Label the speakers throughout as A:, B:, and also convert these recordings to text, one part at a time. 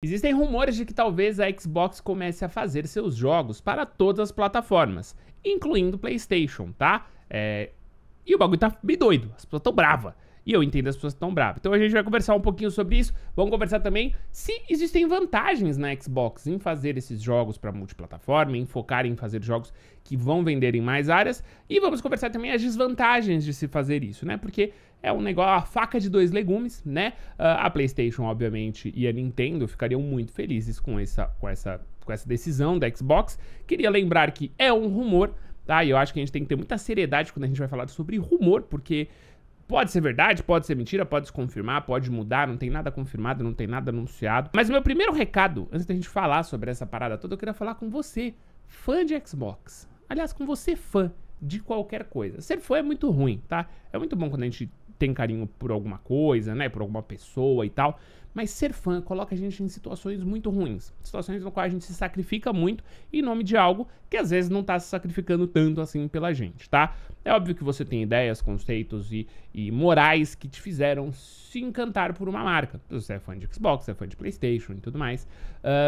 A: Existem rumores de que talvez a Xbox comece a fazer seus jogos para todas as plataformas, incluindo PlayStation, tá? É... E o bagulho tá bem doido, as pessoas tão bravas. E eu entendo as pessoas que estão bravas. Então a gente vai conversar um pouquinho sobre isso. Vamos conversar também se existem vantagens na Xbox em fazer esses jogos para multiplataforma, em focar em fazer jogos que vão vender em mais áreas. E vamos conversar também as desvantagens de se fazer isso, né? Porque é um negócio, a faca de dois legumes, né? Ah, a PlayStation, obviamente, e a Nintendo ficariam muito felizes com essa, com essa, com essa decisão da Xbox. Queria lembrar que é um rumor. Tá, e eu acho que a gente tem que ter muita seriedade quando a gente vai falar sobre rumor, porque Pode ser verdade, pode ser mentira, pode se confirmar, pode mudar, não tem nada confirmado, não tem nada anunciado. Mas meu primeiro recado, antes da gente falar sobre essa parada toda, eu queria falar com você, fã de Xbox. Aliás, com você, fã de qualquer coisa. Ser fã é muito ruim, tá? É muito bom quando a gente tem carinho por alguma coisa, né? Por alguma pessoa e tal. Mas ser fã coloca a gente em situações muito ruins. Situações no qual a gente se sacrifica muito em nome de algo que às vezes não está se sacrificando tanto assim pela gente, tá? É óbvio que você tem ideias, conceitos e, e morais que te fizeram se encantar por uma marca. Você é fã de Xbox, você é fã de PlayStation e tudo mais.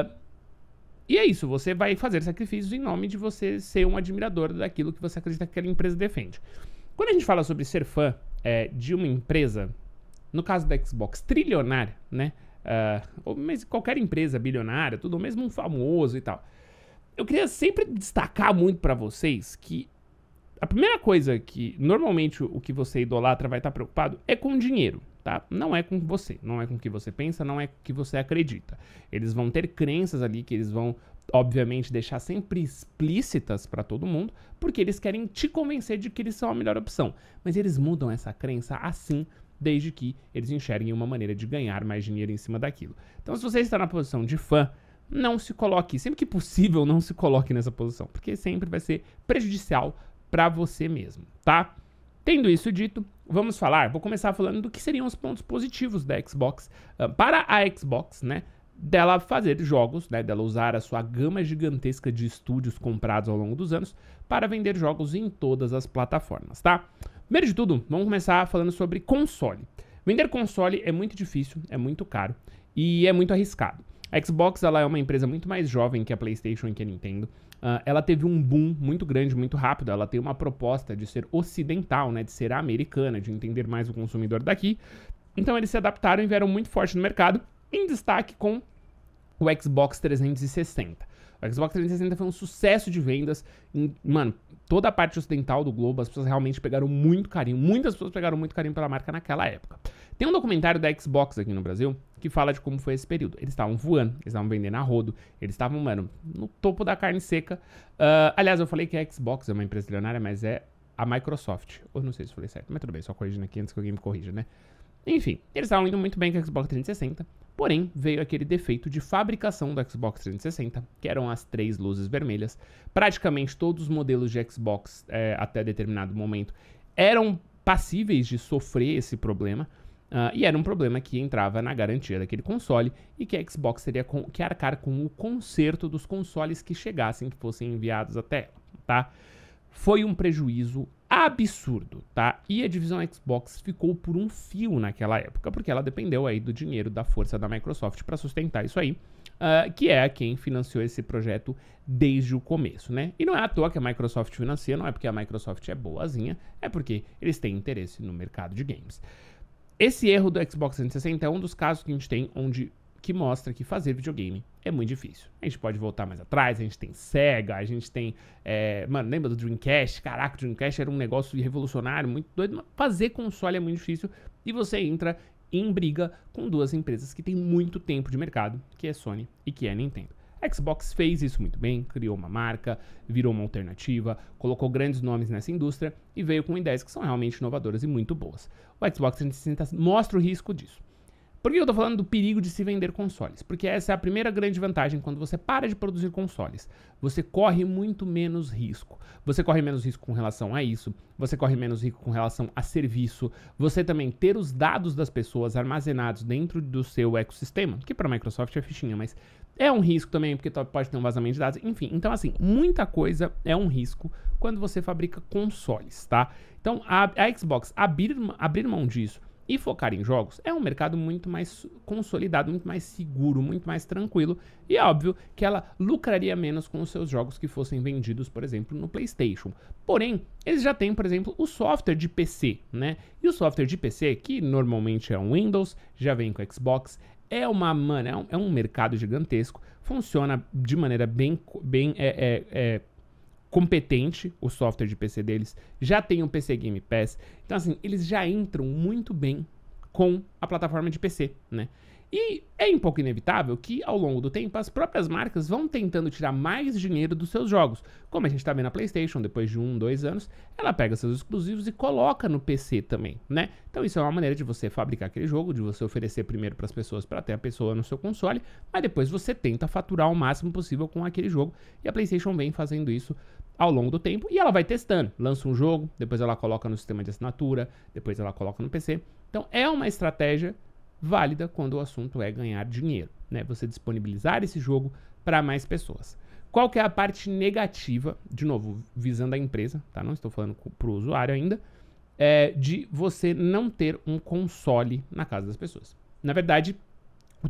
A: Uh, e é isso, você vai fazer sacrifícios em nome de você ser um admirador daquilo que você acredita que aquela empresa defende. Quando a gente fala sobre ser fã é, de uma empresa, no caso da Xbox, trilionária, né? Uh, ou mesmo qualquer empresa bilionária, tudo mesmo um famoso e tal. Eu queria sempre destacar muito para vocês que a primeira coisa que normalmente o que você idolatra vai estar tá preocupado é com o dinheiro, tá? Não é com você, não é com o que você pensa, não é com o que você acredita. Eles vão ter crenças ali que eles vão obviamente, deixar sempre explícitas para todo mundo, porque eles querem te convencer de que eles são a melhor opção. Mas eles mudam essa crença assim, desde que eles enxerguem uma maneira de ganhar mais dinheiro em cima daquilo. Então, se você está na posição de fã, não se coloque, sempre que possível, não se coloque nessa posição, porque sempre vai ser prejudicial para você mesmo, tá? Tendo isso dito, vamos falar, vou começar falando do que seriam os pontos positivos da Xbox ah, para a Xbox, né? dela fazer jogos, né, dela usar a sua gama gigantesca de estúdios comprados ao longo dos anos para vender jogos em todas as plataformas, tá? Primeiro de tudo, vamos começar falando sobre console. Vender console é muito difícil, é muito caro e é muito arriscado. A Xbox ela é uma empresa muito mais jovem que a PlayStation e que a Nintendo. Uh, ela teve um boom muito grande, muito rápido. Ela tem uma proposta de ser ocidental, né, de ser americana, de entender mais o consumidor daqui. Então eles se adaptaram e vieram muito forte no mercado, em destaque com o Xbox 360. O Xbox 360 foi um sucesso de vendas. Em, mano, toda a parte ocidental do globo, as pessoas realmente pegaram muito carinho. Muitas pessoas pegaram muito carinho pela marca naquela época. Tem um documentário da Xbox aqui no Brasil que fala de como foi esse período. Eles estavam voando, eles estavam vendendo a rodo, eles estavam, mano, no topo da carne seca. Uh, aliás, eu falei que a Xbox é uma empresa milionária, mas é a Microsoft. Ou não sei se falei certo, mas tudo bem, só corrigindo aqui antes que alguém me corrija, né? Enfim, eles estavam indo muito bem com o Xbox 360, porém veio aquele defeito de fabricação do Xbox 360, que eram as três luzes vermelhas. Praticamente todos os modelos de Xbox é, até determinado momento eram passíveis de sofrer esse problema. Uh, e era um problema que entrava na garantia daquele console e que a Xbox teria que arcar com o conserto dos consoles que chegassem, que fossem enviados até ela, tá? Foi um prejuízo absurdo, tá? E a divisão Xbox ficou por um fio naquela época, porque ela dependeu aí do dinheiro da força da Microsoft para sustentar isso aí, uh, que é quem financiou esse projeto desde o começo, né? E não é à toa que a Microsoft financia, não é porque a Microsoft é boazinha, é porque eles têm interesse no mercado de games. Esse erro do Xbox 360 é um dos casos que a gente tem onde que mostra que fazer videogame é muito difícil. A gente pode voltar mais atrás, a gente tem Sega, a gente tem. É, mano, lembra do Dreamcast? Caraca, o Dreamcast era um negócio revolucionário, muito doido. Mas fazer console é muito difícil e você entra em briga com duas empresas que têm muito tempo de mercado, que é Sony e que é Nintendo. A Xbox fez isso muito bem, criou uma marca, virou uma alternativa, colocou grandes nomes nessa indústria e veio com ideias que são realmente inovadoras e muito boas. O Xbox 360 mostra o risco disso. Por que eu estou falando do perigo de se vender consoles? Porque essa é a primeira grande vantagem quando você para de produzir consoles. Você corre muito menos risco. Você corre menos risco com relação a isso, você corre menos risco com relação a serviço, você também ter os dados das pessoas armazenados dentro do seu ecossistema, que para a Microsoft é fichinha, mas é um risco também, porque pode ter um vazamento de dados, enfim. Então, assim, muita coisa é um risco quando você fabrica consoles, tá? Então, a, a Xbox abrir, abrir mão disso e focar em jogos é um mercado muito mais consolidado, muito mais seguro, muito mais tranquilo. E é óbvio que ela lucraria menos com os seus jogos que fossem vendidos, por exemplo, no PlayStation. Porém, eles já têm, por exemplo, o software de PC, né? E o software de PC, que normalmente é um Windows, já vem com Xbox, é uma, mano, é um, é um mercado gigantesco, funciona de maneira bem, bem é, é, é competente, o software de PC deles, já tem um PC Game Pass. Então, assim, eles já entram muito bem com a plataforma de PC, né? E é um pouco inevitável que, ao longo do tempo, as próprias marcas vão tentando tirar mais dinheiro dos seus jogos. Como a gente está vendo na PlayStation, depois de um, dois anos, ela pega seus exclusivos e coloca no PC também, né? Então, isso é uma maneira de você fabricar aquele jogo, de você oferecer primeiro para as pessoas, para ter a pessoa no seu console, mas depois você tenta faturar o máximo possível com aquele jogo. E a PlayStation vem fazendo isso ao longo do tempo e ela vai testando. Lança um jogo, depois ela coloca no sistema de assinatura, depois ela coloca no PC. Então, é uma estratégia válida quando o assunto é ganhar dinheiro, né? Você disponibilizar esse jogo para mais pessoas. Qual que é a parte negativa, de novo, visando a empresa, tá? Não estou falando para o usuário ainda, é de você não ter um console na casa das pessoas. Na verdade,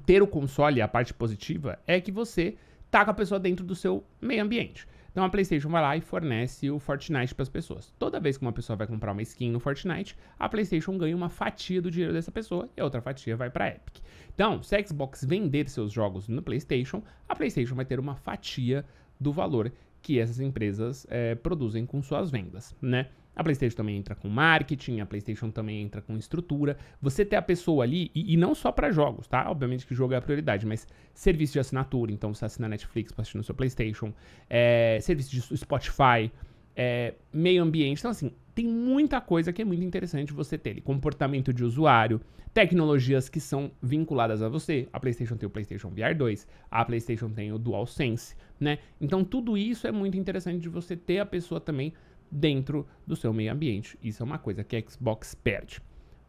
A: ter o console, a parte positiva, é que você tá com a pessoa dentro do seu meio ambiente. Então a PlayStation vai lá e fornece o Fortnite para as pessoas. Toda vez que uma pessoa vai comprar uma skin no Fortnite, a PlayStation ganha uma fatia do dinheiro dessa pessoa e a outra fatia vai para a Epic. Então, se a Xbox vender seus jogos no PlayStation, a PlayStation vai ter uma fatia do valor que essas empresas é, produzem com suas vendas, né? A PlayStation também entra com marketing, a PlayStation também entra com estrutura. Você ter a pessoa ali, e, e não só para jogos, tá? Obviamente que jogo é a prioridade, mas serviço de assinatura, então você assina Netflix para assistir no seu PlayStation, é, serviço de Spotify, é, meio ambiente. Então, assim, tem muita coisa que é muito interessante você ter. Comportamento de usuário, tecnologias que são vinculadas a você. A PlayStation tem o PlayStation VR 2, a PlayStation tem o DualSense, né? Então, tudo isso é muito interessante de você ter a pessoa também dentro do seu meio ambiente. Isso é uma coisa que a Xbox perde.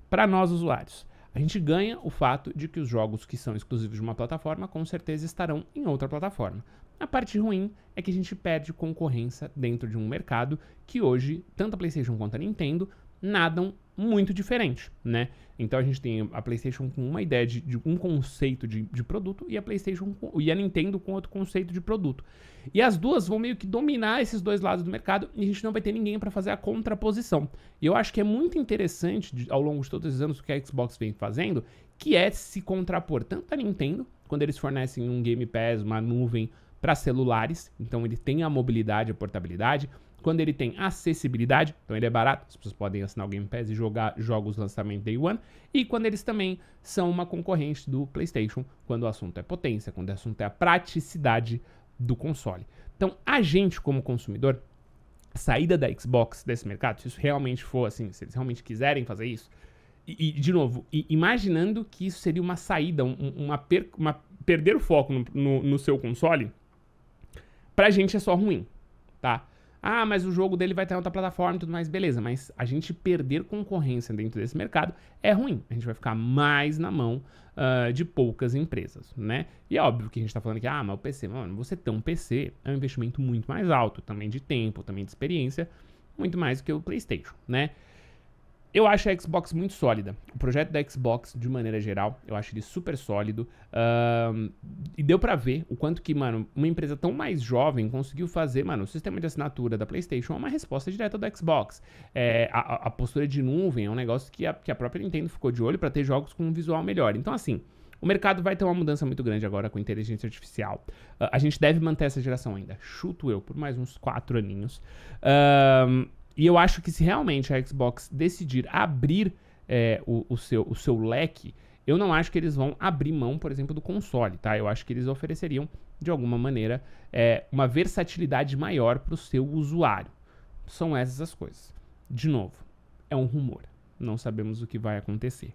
A: Para nós usuários, a gente ganha o fato de que os jogos que são exclusivos de uma plataforma com certeza estarão em outra plataforma. A parte ruim é que a gente perde concorrência dentro de um mercado que hoje, tanto a PlayStation quanto a Nintendo, nadam muito diferente, né? Então a gente tem a PlayStation com uma ideia de, de um conceito de, de, produto e a PlayStation com, e a Nintendo com outro conceito de produto. E as duas vão meio que dominar esses dois lados do mercado e a gente não vai ter ninguém para fazer a contraposição. E eu acho que é muito interessante de, ao longo de todos esses anos o que a Xbox vem fazendo, que é se contrapor tanto a Nintendo quando eles fornecem um Game Pass, uma nuvem para celulares, então ele tem a mobilidade, a portabilidade, quando ele tem acessibilidade, então ele é barato, as pessoas podem assinar o Game Pass e jogar jogos lançamento Day One. E quando eles também são uma concorrente do PlayStation, quando o assunto é potência, quando o assunto é a praticidade do console. Então, a gente como consumidor, a saída da Xbox desse mercado, se isso realmente for assim, se eles realmente quiserem fazer isso, e, e de novo, e, imaginando que isso seria uma saída, um, uma, per, uma, perder o foco no, no, no seu console, pra gente é só ruim, tá? Ah, mas o jogo dele vai estar em outra plataforma e tudo mais, beleza. Mas a gente perder concorrência dentro desse mercado é ruim. A gente vai ficar mais na mão uh, de poucas empresas, né? E é óbvio que a gente está falando que, ah, mas o PC, mano, você ter um PC é um investimento muito mais alto, também de tempo, também de experiência, muito mais do que o PlayStation, né? Eu acho a Xbox muito sólida. O projeto da Xbox, de maneira geral, eu acho ele super sólido. e deu para ver o quanto que, mano, uma empresa tão mais jovem conseguiu fazer, mano, o sistema de assinatura da PlayStation é uma resposta direta do Xbox. É, a, a, postura de nuvem é um negócio que a, que a própria Nintendo ficou de olho para ter jogos com um visual melhor. Então, assim, o mercado vai ter uma mudança muito grande agora com inteligência artificial. Uh, a gente deve manter essa geração ainda. Chuto eu por mais uns quatro aninhos. Um, e eu acho que se realmente a Xbox decidir abrir é, o, o, seu, o seu leque, eu não acho que eles vão abrir mão, por exemplo, do console, tá? Eu acho que eles ofereceriam, de alguma maneira, é, uma versatilidade maior para o seu usuário. São essas as coisas. De novo, é um rumor. Não sabemos o que vai acontecer.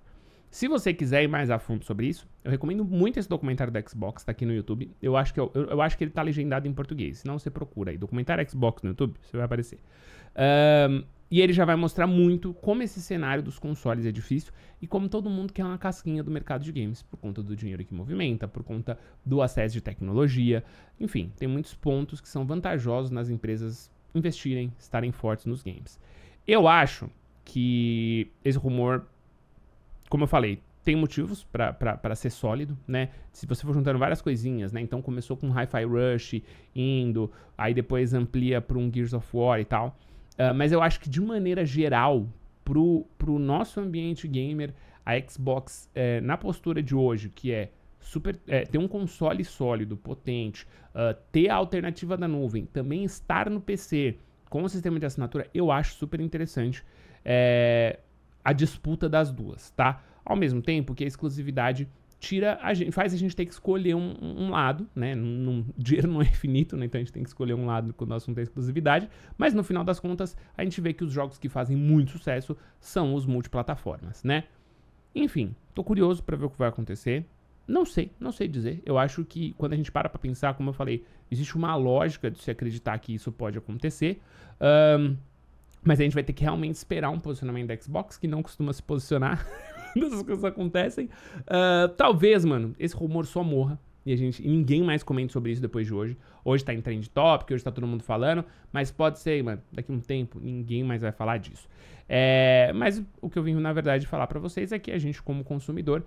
A: Se você quiser ir mais a fundo sobre isso, eu recomendo muito esse documentário da Xbox, tá aqui no YouTube. Eu acho que, é eu, eu acho que ele tá legendado em português. Se não, você procura aí. Documentário Xbox no YouTube, você vai aparecer. Um, e ele já vai mostrar muito como esse cenário dos consoles é difícil e como todo mundo quer uma casquinha do mercado de games, por conta do dinheiro que movimenta, por conta do acesso de tecnologia. Enfim, tem muitos pontos que são vantajosos nas empresas investirem, estarem fortes nos games. Eu acho que esse rumor como eu falei, tem motivos para ser sólido, né? Se você for juntando várias coisinhas, né? Então começou com Hi-Fi Rush, indo, aí depois amplia para um Gears of War e tal. Uh, mas eu acho que de maneira geral, pro, pro nosso ambiente gamer, a Xbox, é, na postura de hoje, que é super é, ter um console sólido, potente, uh, ter a alternativa da nuvem, também estar no PC com o sistema de assinatura, eu acho super interessante. É, a disputa das duas, tá? Ao mesmo tempo que a exclusividade tira a gente, faz a gente ter que escolher um, um lado, né? Num, dinheiro não é infinito, né? Então a gente tem que escolher um lado quando o assunto é exclusividade, mas no final das contas a gente vê que os jogos que fazem muito sucesso são os multiplataformas, né? Enfim, tô curioso para ver o que vai acontecer. Não sei, não sei dizer. Eu acho que quando a gente para pra pensar, como eu falei, existe uma lógica de se acreditar que isso pode acontecer. Um, mas a gente vai ter que realmente esperar um posicionamento da Xbox, que não costuma se posicionar quando essas coisas acontecem. Uh, talvez, mano, esse rumor só morra. E a gente, e ninguém mais comente sobre isso depois de hoje. Hoje tá em trend topic, hoje tá todo mundo falando. Mas pode ser, mano, daqui a um tempo ninguém mais vai falar disso. É, mas o que eu vim, na verdade, falar para vocês é que a gente, como consumidor,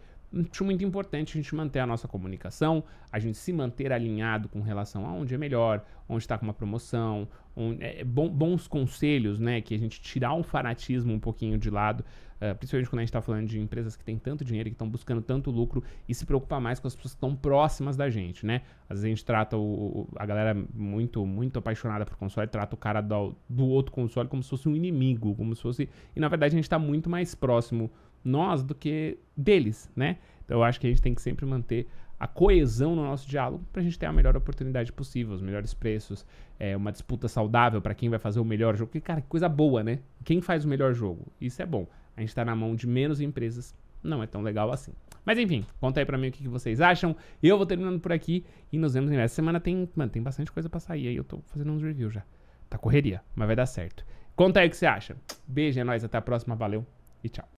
A: acho muito importante a gente manter a nossa comunicação, a gente se manter alinhado com relação a onde é melhor, onde está com uma promoção, onde, é, é, bom, bons conselhos, né? Que a gente tirar o fanatismo um pouquinho de lado, uh, principalmente quando a gente está falando de empresas que têm tanto dinheiro, que estão buscando tanto lucro e se preocupar mais com as pessoas que estão próximas da gente, né? Às vezes a gente trata o, a galera muito, muito apaixonada por console, trata o cara do, do outro console como se fosse um inimigo, como se fosse. E na verdade a gente está muito mais próximo nós do que deles, né? Então eu acho que a gente tem que sempre manter a coesão no nosso diálogo para a gente ter a melhor oportunidade possível, os melhores preços, é, uma disputa saudável para quem vai fazer o melhor jogo. Que cara, que coisa boa, né? Quem faz o melhor jogo? Isso é bom. A gente está na mão de menos empresas, não é tão legal assim. Mas enfim, conta aí pra mim o que, vocês acham. Eu vou terminando por aqui e nos vemos em breve. semana tem, mano, tem bastante coisa pra sair aí. Eu tô fazendo uns reviews já. Tá correria, mas vai dar certo. Conta aí o que você acha. Beijo, é nóis, até a próxima, valeu e tchau.